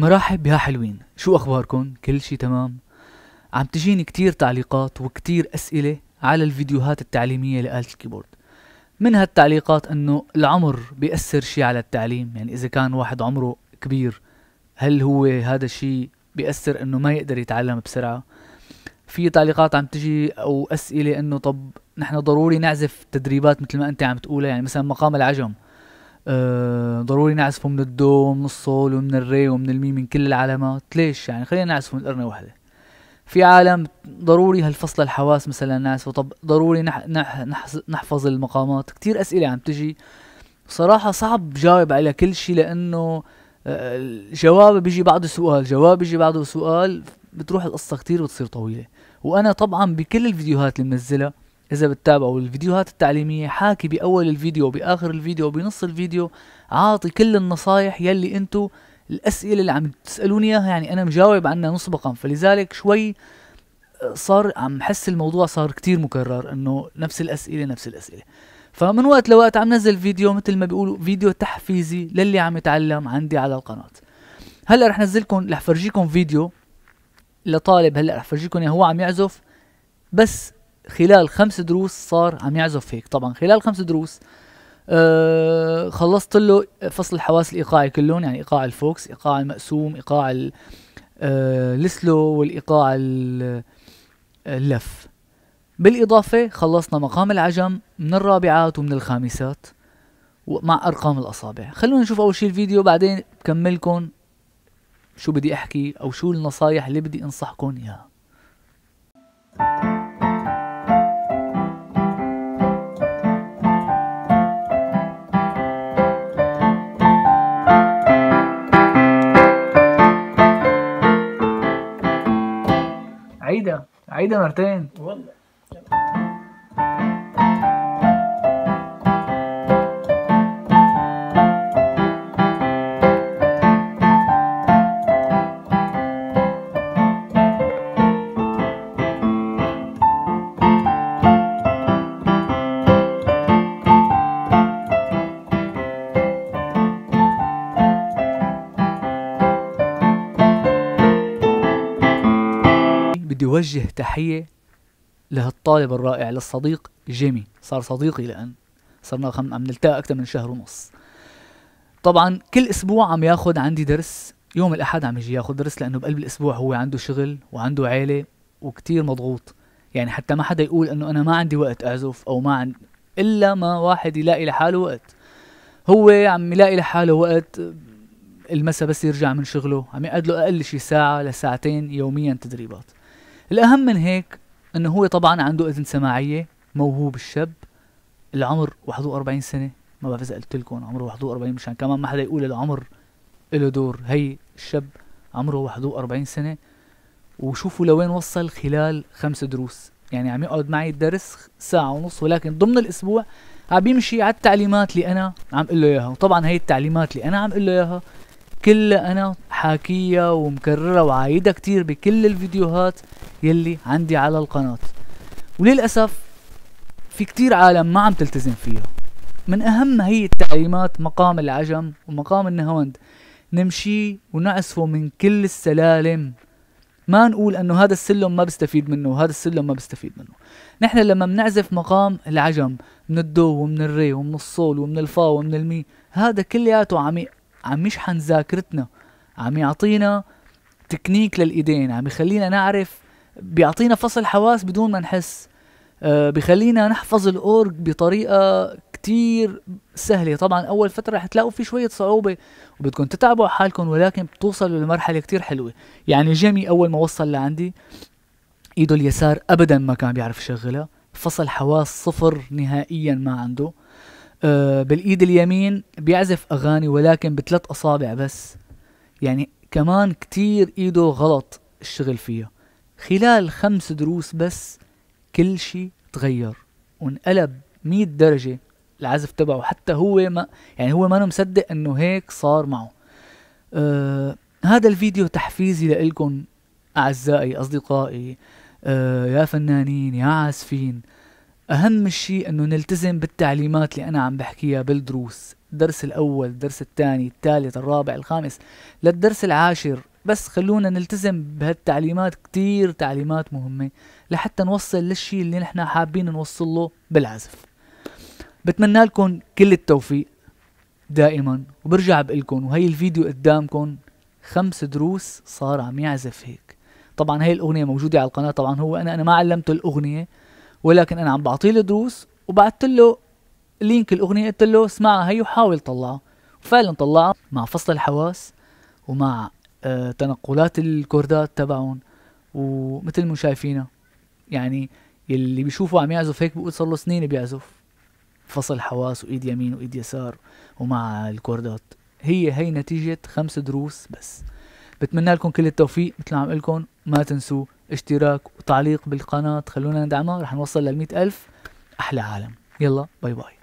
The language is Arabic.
مرحب يا حلوين شو اخباركم كل شي تمام عم تجيني كتير تعليقات وكتير اسئلة على الفيديوهات التعليمية لآلة الكيبورد من هالتعليقات انه العمر بيأثر شي على التعليم يعني اذا كان واحد عمره كبير هل هو هذا الشي بيأثر انه ما يقدر يتعلم بسرعة في تعليقات عم تجي او اسئلة انه طب نحن ضروري نعزف تدريبات مثل ما انت عم تقولها يعني مثلا مقام العجم آه، ضروري نعزفه من الدو ومن الصول ومن الري ومن المي من كل العلامات ليش يعني خلينا نعزفه من القرنة واحدة في عالم ضروري هالفصل الحواس مثلا نعزفه طب ضروري نح نح نحفظ المقامات كتير أسئلة عم تجي صراحة صعب جاوب على كل شيء لأنه آه، جواب بيجي بعده سؤال جواب بيجي بعده سؤال بتروح القصة كتير وتصير طويلة وأنا طبعا بكل الفيديوهات اللي منزلها إذا بتتابعوا الفيديوهات التعليمية حاكي بأول الفيديو وبآخر الفيديو وبنص الفيديو عاطي كل النصايح يلي أنتو الأسئلة اللي عم تسألوني إياها يعني أنا مجاوب عنها مسبقا فلذلك شوي آه، صار عم حس الموضوع صار كتير مكرر انه نفس الاسئله نفس الاسئله فمن وقت لوقت عم نزل فيديو مثل ما بيقولوا فيديو تحفيزي للي عم يتعلم عندي على القناه هلا رح نزلكم رح فرجيكم فيديو لطالب هلا رح فرجيكم هو عم يعزف بس خلال خمس دروس صار عم يعزف هيك طبعا خلال خمس دروس أه خلصت له فصل الحواس الايقاعي كلهم يعني ايقاع الفوكس ايقاع المقسوم ايقاع آه، السلو والايقاع اللف بالاضافه خلصنا مقام العجم من الرابعات ومن الخامسات مع ارقام الاصابع خلونا نشوف اول شيء الفيديو بعدين بكملكم شو بدي احكي او شو النصايح اللي بدي انصحكم اياها عيدة عيدة مرتين والله أوجه تحية لهالطالب الرائع للصديق جيمي صار صديقي لأن صرنا خم... عم نلتقى أكثر من شهر ونص طبعا كل أسبوع عم ياخد عندي درس يوم الأحد عم يجي ياخد درس لأنه بقلب الأسبوع هو عنده شغل وعنده عيلة وكتير مضغوط يعني حتى ما حدا يقول أنه أنا ما عندي وقت أعزف أو ما عن... إلا ما واحد يلاقي لحاله وقت هو عم يلاقي لحاله وقت المسا بس يرجع من شغله عم يقعد له أقل شي ساعة لساعتين يوميا تدريبات الأهم من هيك أنه هو طبعا عنده أذن سماعية موهوب الشاب العمر 41 سنة ما بعرف إذا قلت لكم عمره 41 مشان كمان ما حدا يقول العمر له دور هي الشاب عمره 41 سنة وشوفوا لوين وصل خلال خمس دروس يعني عم يقعد معي الدرس ساعة ونص ولكن ضمن الأسبوع عم بيمشي على التعليمات اللي أنا عم قله إياها وطبعا هي التعليمات اللي أنا عم قله إياها كلها انا حاكية ومكررة وعايدة كتير بكل الفيديوهات يلي عندي على القناة وللأسف في كتير عالم ما عم تلتزم فيها من أهم هي التعليمات مقام العجم ومقام النهوند نمشي ونعزفه من كل السلالم ما نقول انه هذا السلم ما بستفيد منه وهذا السلم ما بستفيد منه نحن لما بنعزف مقام العجم من الدو ومن الري ومن الصول ومن الفا ومن المي هذا كلياته عم عم يشحن ذاكرتنا عم يعطينا تكنيك للايدين عم يخلينا نعرف بيعطينا فصل حواس بدون ما نحس أه بخلينا نحفظ الاورج بطريقه كتير سهله طبعا اول فتره رح تلاقوا في شويه صعوبه وبدكم تتعبوا على حالكم ولكن بتوصلوا لمرحله كتير حلوه يعني جيمي اول ما وصل لعندي ايده اليسار ابدا ما كان بيعرف يشغلها فصل حواس صفر نهائيا ما عنده آه، بالايد اليمين بيعزف اغاني ولكن بثلاث اصابع بس يعني كمان كتير ايده غلط الشغل فيها خلال خمس دروس بس كل شيء تغير وانقلب 100 درجة العزف تبعه حتى هو ما يعني هو ما مصدق انه هيك صار معه آه هذا الفيديو تحفيزي لكم أعزائي أصدقائي آه يا فنانين يا عازفين أهم شيء أنه نلتزم بالتعليمات اللي أنا عم بحكيها بالدروس الدرس الأول الدرس الثاني الثالث الرابع الخامس للدرس العاشر بس خلونا نلتزم بهالتعليمات كتير تعليمات مهمة لحتى نوصل للشيء اللي نحن حابين نوصل له بالعزف بتمنى لكم كل التوفيق دائما وبرجع بقلكم وهي الفيديو قدامكم خمس دروس صار عم يعزف هيك طبعا هي الأغنية موجودة على القناة طبعا هو أنا أنا ما علمته الأغنية ولكن انا عم بعطيه الدروس وبعثت له لينك الاغنيه قلت له اسمعها هي وحاول طلعها وفعلا طلعها مع فصل الحواس ومع آه تنقلات الكوردات تبعهم ومثل ما شايفينها يعني يلي بيشوفه عم يعزف هيك بيقول صار له سنين بيعزف فصل حواس وايد يمين وايد يسار ومع الكوردات هي هي نتيجة خمس دروس بس بتمنى لكم كل التوفيق مثل ما عم قلكم ما تنسوا اشتراك وتعليق بالقناة خلونا ندعمها رح نوصل للمئة ألف أحلى عالم يلا باي باي